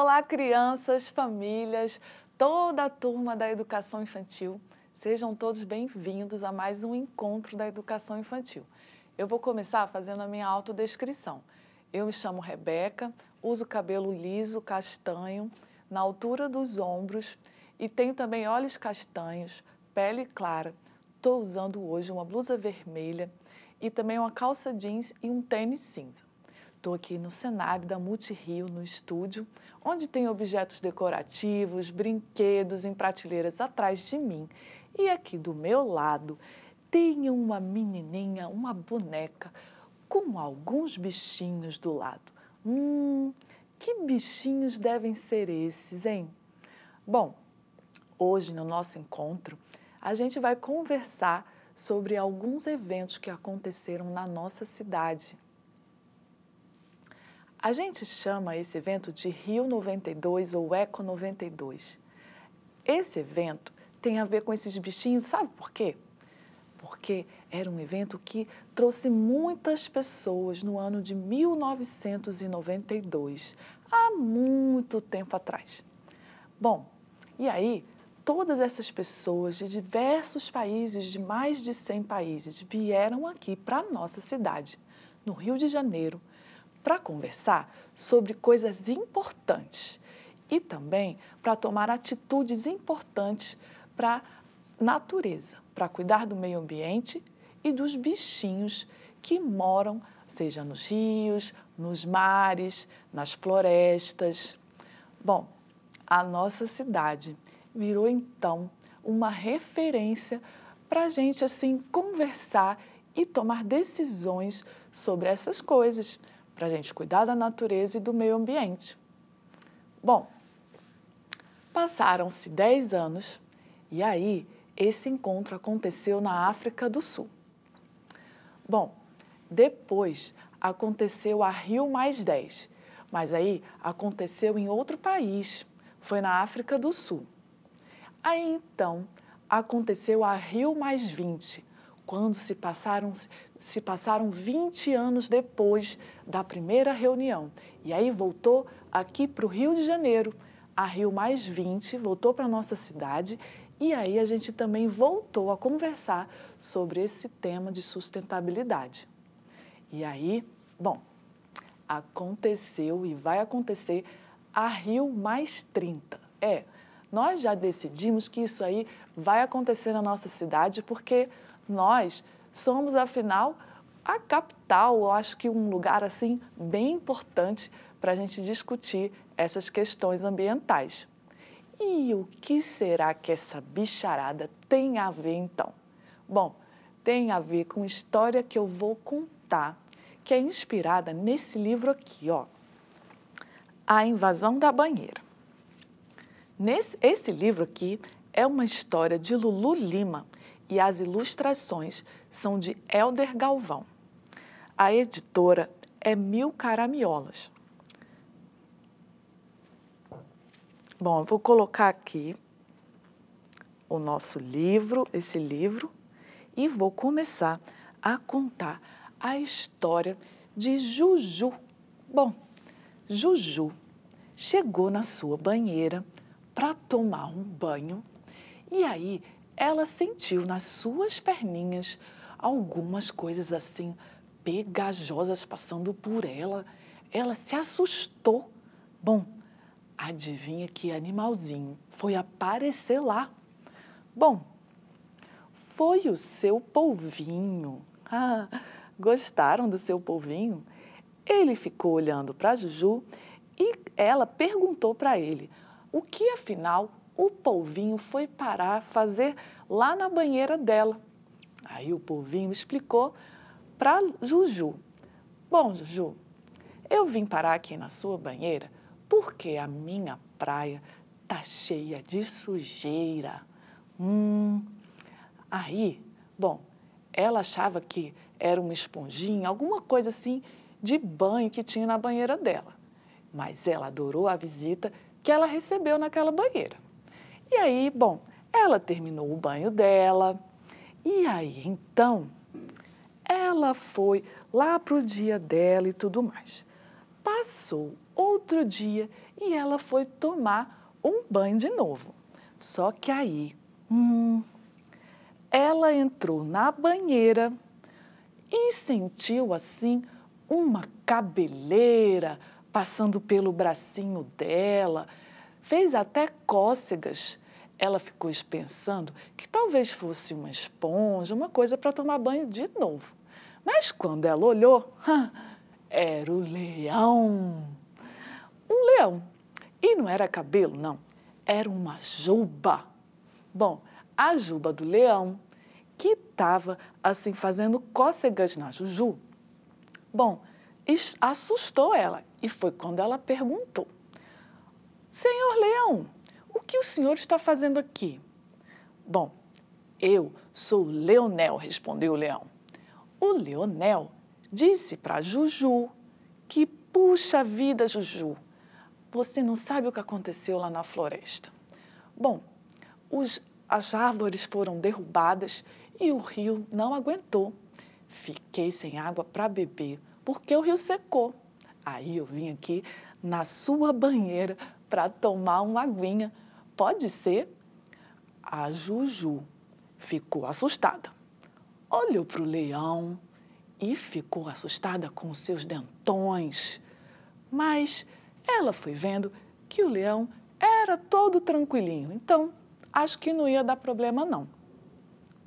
Olá, crianças, famílias, toda a turma da educação infantil. Sejam todos bem-vindos a mais um encontro da educação infantil. Eu vou começar fazendo a minha autodescrição. Eu me chamo Rebeca, uso cabelo liso, castanho, na altura dos ombros e tenho também olhos castanhos, pele clara. Estou usando hoje uma blusa vermelha e também uma calça jeans e um tênis cinza. Estou aqui no cenário da Multirio, no estúdio, onde tem objetos decorativos, brinquedos em prateleiras atrás de mim. E aqui do meu lado tem uma menininha, uma boneca, com alguns bichinhos do lado. Hum, que bichinhos devem ser esses, hein? Bom, hoje no nosso encontro, a gente vai conversar sobre alguns eventos que aconteceram na nossa cidade a gente chama esse evento de Rio 92 ou Eco 92. Esse evento tem a ver com esses bichinhos, sabe por quê? Porque era um evento que trouxe muitas pessoas no ano de 1992, há muito tempo atrás. Bom, e aí todas essas pessoas de diversos países, de mais de 100 países, vieram aqui para a nossa cidade, no Rio de Janeiro, para conversar sobre coisas importantes e também para tomar atitudes importantes para a natureza, para cuidar do meio ambiente e dos bichinhos que moram, seja nos rios, nos mares, nas florestas. Bom, a nossa cidade virou então uma referência para a gente assim conversar e tomar decisões sobre essas coisas, para a gente cuidar da natureza e do meio ambiente. Bom, passaram-se 10 anos e aí esse encontro aconteceu na África do Sul. Bom, depois aconteceu a Rio Mais 10, mas aí aconteceu em outro país, foi na África do Sul. Aí então aconteceu a Rio Mais 20, quando se passaram, se passaram 20 anos depois da primeira reunião. E aí voltou aqui para o Rio de Janeiro, a Rio Mais 20, voltou para a nossa cidade e aí a gente também voltou a conversar sobre esse tema de sustentabilidade. E aí, bom, aconteceu e vai acontecer a Rio Mais 30. É, nós já decidimos que isso aí vai acontecer na nossa cidade porque nós somos, afinal, a capital, eu acho que um lugar assim bem importante para a gente discutir essas questões ambientais. E o que será que essa bicharada tem a ver então? Bom, tem a ver com história que eu vou contar, que é inspirada nesse livro aqui, ó. A invasão da banheira. Nesse esse livro aqui é uma história de Lulu Lima, e as ilustrações são de Elder Galvão. A editora é Mil Caramiolas. Bom, eu vou colocar aqui o nosso livro, esse livro, e vou começar a contar a história de Juju. Bom, Juju chegou na sua banheira para tomar um banho e aí ela sentiu nas suas perninhas algumas coisas assim pegajosas passando por ela. Ela se assustou. Bom, adivinha que animalzinho foi aparecer lá? Bom, foi o seu polvinho. Ah, gostaram do seu polvinho? Ele ficou olhando para Juju e ela perguntou para ele o que afinal o polvinho foi parar fazer lá na banheira dela. Aí o polvinho explicou para Juju: Bom, Juju, eu vim parar aqui na sua banheira porque a minha praia tá cheia de sujeira. Hum. Aí, bom, ela achava que era uma esponjinha, alguma coisa assim de banho que tinha na banheira dela. Mas ela adorou a visita que ela recebeu naquela banheira. E aí, bom, ela terminou o banho dela, e aí então ela foi lá para o dia dela e tudo mais. Passou outro dia e ela foi tomar um banho de novo. Só que aí, hum, ela entrou na banheira e sentiu assim uma cabeleira passando pelo bracinho dela fez até cócegas. Ela ficou pensando que talvez fosse uma esponja, uma coisa para tomar banho de novo. Mas quando ela olhou, era o leão. Um leão. E não era cabelo, não. Era uma juba. Bom, a juba do leão, que estava assim fazendo cócegas na Juju. Bom, assustou ela e foi quando ela perguntou: Senhor Leão, o que o senhor está fazendo aqui? Bom, eu sou Leonel, respondeu o leão. O Leonel disse para Juju que, puxa vida, Juju, você não sabe o que aconteceu lá na floresta. Bom, os, as árvores foram derrubadas e o rio não aguentou. Fiquei sem água para beber porque o rio secou. Aí eu vim aqui na sua banheira para tomar uma aguinha. Pode ser? A Juju ficou assustada. Olhou para o leão e ficou assustada com os seus dentões. Mas ela foi vendo que o leão era todo tranquilinho, então acho que não ia dar problema não.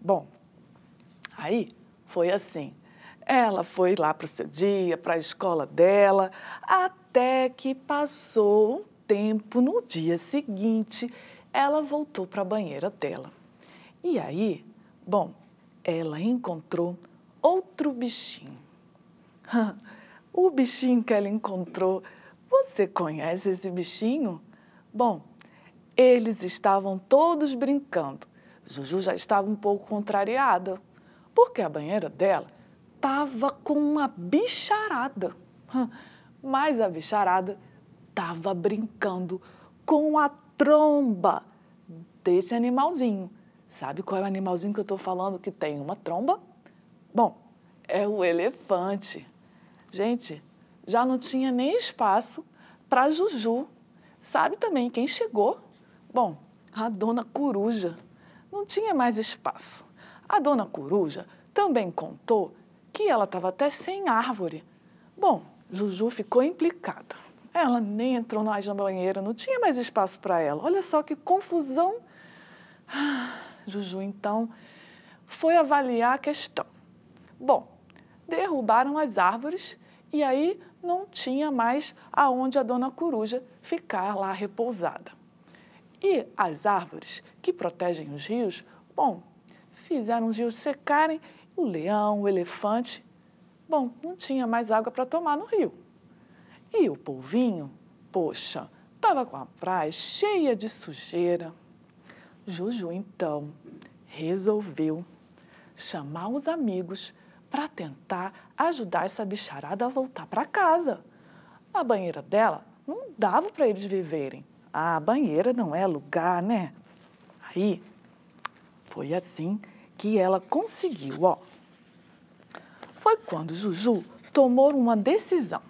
Bom, aí foi assim. Ela foi lá para o seu dia, para a escola dela, até que passou um tempo, no dia seguinte, ela voltou para a banheira dela. E aí, bom, ela encontrou outro bichinho. o bichinho que ela encontrou, você conhece esse bichinho? Bom, eles estavam todos brincando. Juju já estava um pouco contrariada, porque a banheira dela estava com uma bicharada. Mas a bicharada estava brincando com a tromba desse animalzinho. Sabe qual é o animalzinho que eu estou falando que tem uma tromba? Bom, é o elefante. Gente, já não tinha nem espaço para Juju. Sabe também quem chegou? Bom, a dona Coruja. Não tinha mais espaço. A dona Coruja também contou que ela estava até sem árvore. Bom, Juju ficou implicada. Ela nem entrou mais na banheira, não tinha mais espaço para ela. Olha só que confusão. Ah, Juju, então, foi avaliar a questão. Bom, derrubaram as árvores e aí não tinha mais aonde a dona coruja ficar lá repousada. E as árvores que protegem os rios, bom, fizeram os rios secarem, o leão, o elefante, bom, não tinha mais água para tomar no rio. E o polvinho, poxa, estava com a praia cheia de sujeira. Juju, então, resolveu chamar os amigos para tentar ajudar essa bicharada a voltar para casa. A banheira dela não dava para eles viverem. A banheira não é lugar, né? Aí foi assim que ela conseguiu, ó. Foi quando Juju tomou uma decisão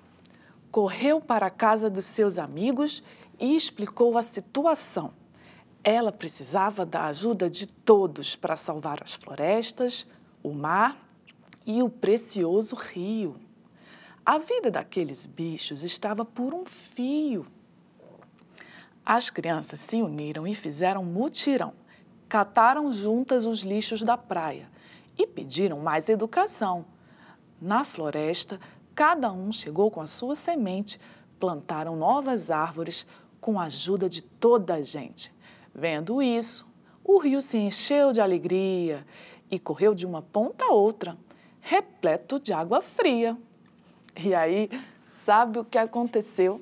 correu para a casa dos seus amigos e explicou a situação. Ela precisava da ajuda de todos para salvar as florestas, o mar e o precioso rio. A vida daqueles bichos estava por um fio. As crianças se uniram e fizeram mutirão. Cataram juntas os lixos da praia e pediram mais educação. Na floresta, Cada um chegou com a sua semente, plantaram novas árvores com a ajuda de toda a gente. Vendo isso, o rio se encheu de alegria e correu de uma ponta a outra, repleto de água fria. E aí, sabe o que aconteceu?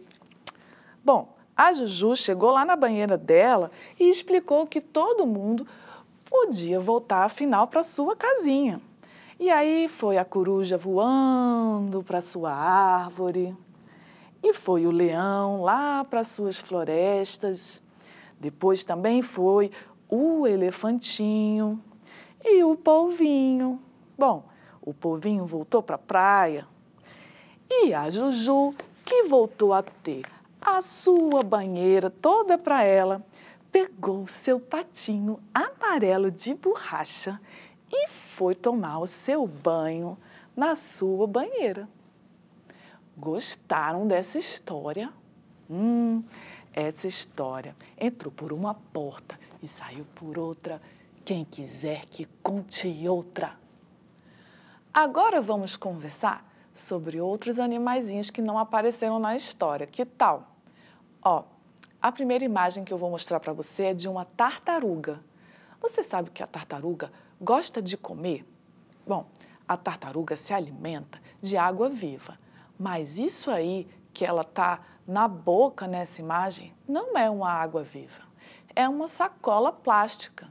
Bom, a Juju chegou lá na banheira dela e explicou que todo mundo podia voltar afinal para sua casinha. E aí foi a coruja voando para sua árvore, e foi o leão lá para suas florestas, depois também foi o elefantinho e o polvinho. Bom, o polvinho voltou para a praia e a Juju, que voltou a ter a sua banheira toda para ela, pegou seu patinho amarelo de borracha e foi tomar o seu banho na sua banheira. Gostaram dessa história? Hum, essa história entrou por uma porta e saiu por outra. Quem quiser que conte outra. Agora vamos conversar sobre outros animaizinhos que não apareceram na história. Que tal? Ó, a primeira imagem que eu vou mostrar para você é de uma tartaruga. Você sabe que é a tartaruga Gosta de comer? Bom, a tartaruga se alimenta de água viva, mas isso aí que ela tá na boca nessa imagem não é uma água viva, é uma sacola plástica.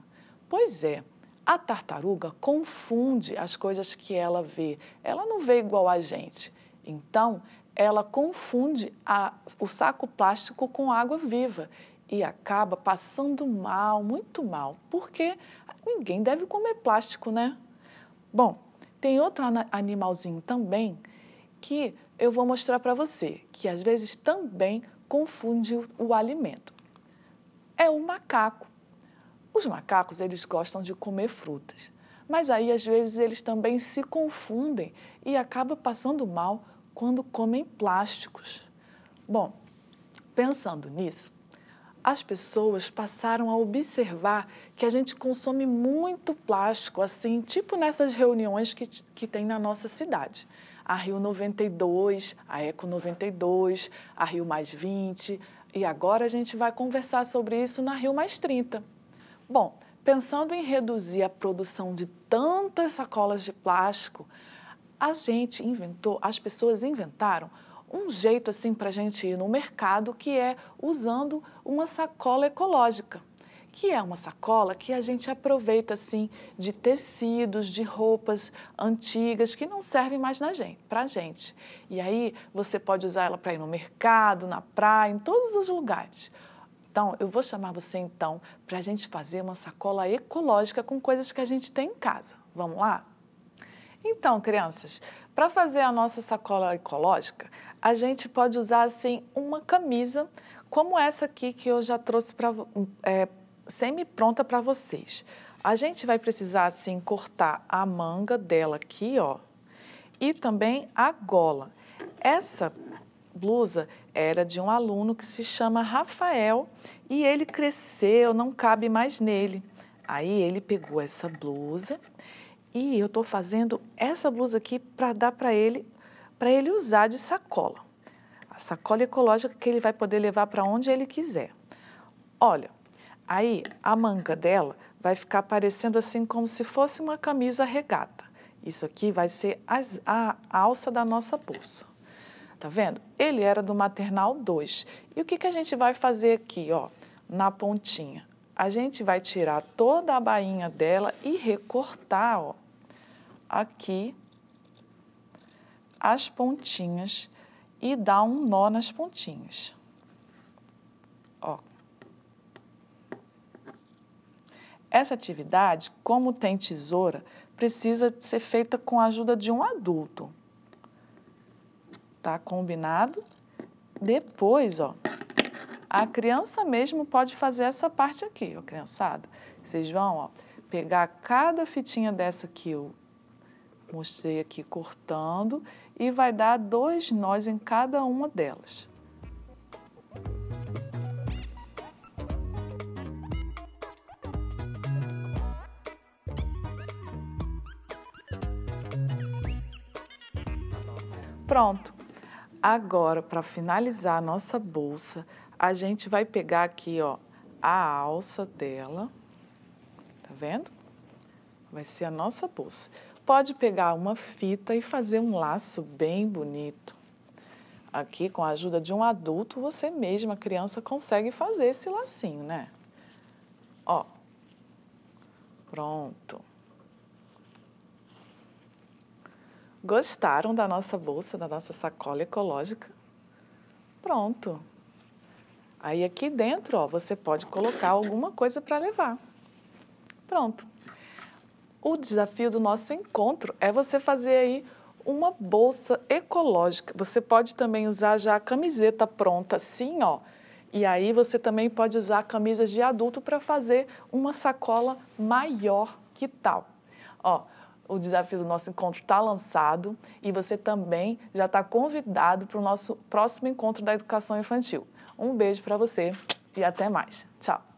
Pois é, a tartaruga confunde as coisas que ela vê. Ela não vê igual a gente. Então, ela confunde a, o saco plástico com água viva e acaba passando mal, muito mal, porque ninguém deve comer plástico, né? Bom, tem outro animalzinho também que eu vou mostrar para você, que às vezes também confunde o alimento. É o macaco. Os macacos, eles gostam de comer frutas, mas aí às vezes eles também se confundem e acabam passando mal quando comem plásticos. Bom, pensando nisso, as pessoas passaram a observar que a gente consome muito plástico, assim, tipo nessas reuniões que, que tem na nossa cidade. A Rio 92, a Eco 92, a Rio Mais 20, e agora a gente vai conversar sobre isso na Rio Mais 30. Bom, pensando em reduzir a produção de tantas sacolas de plástico, a gente inventou, as pessoas inventaram um jeito assim para a gente ir no mercado que é usando uma sacola ecológica, que é uma sacola que a gente aproveita assim de tecidos, de roupas antigas que não servem mais na gente, a gente. E aí você pode usar ela para ir no mercado, na praia, em todos os lugares. Então, eu vou chamar você então para a gente fazer uma sacola ecológica com coisas que a gente tem em casa. Vamos lá? Então, crianças, para fazer a nossa sacola ecológica, a gente pode usar assim uma camisa como essa aqui que eu já trouxe para hum, é, semi pronta para vocês. A gente vai precisar assim cortar a manga dela aqui, ó, e também a gola. Essa blusa era de um aluno que se chama Rafael e ele cresceu, não cabe mais nele. Aí ele pegou essa blusa e eu estou fazendo essa blusa aqui para dar para ele, para ele usar de sacola. A sacola ecológica que ele vai poder levar para onde ele quiser. Olha, aí a manga dela vai ficar parecendo assim como se fosse uma camisa regata. Isso aqui vai ser as, a, a alça da nossa bolsa. Tá vendo? Ele era do maternal 2. E o que, que a gente vai fazer aqui, ó, na pontinha? A gente vai tirar toda a bainha dela e recortar, ó, aqui as pontinhas e dá um nó nas pontinhas. Ó. Essa atividade, como tem tesoura, precisa ser feita com a ajuda de um adulto. Tá combinado? Depois, ó, a criança mesmo pode fazer essa parte aqui, ó, criançada. Vocês vão, ó, pegar cada fitinha dessa que eu Mostrei aqui cortando e vai dar dois nós em cada uma delas. Pronto. Agora, para finalizar a nossa bolsa, a gente vai pegar aqui, ó, a alça dela. Tá vendo? Vai ser a nossa bolsa pode pegar uma fita e fazer um laço bem bonito. Aqui, com a ajuda de um adulto, você mesma, criança, consegue fazer esse lacinho, né? Ó, pronto. Gostaram da nossa bolsa, da nossa sacola ecológica? Pronto. Aí aqui dentro, ó, você pode colocar alguma coisa para levar. Pronto. O desafio do nosso encontro é você fazer aí uma bolsa ecológica. Você pode também usar já a camiseta pronta, assim, ó. E aí você também pode usar camisas de adulto para fazer uma sacola maior que tal. Ó, o desafio do nosso encontro está lançado e você também já está convidado para o nosso próximo encontro da educação infantil. Um beijo para você e até mais. Tchau.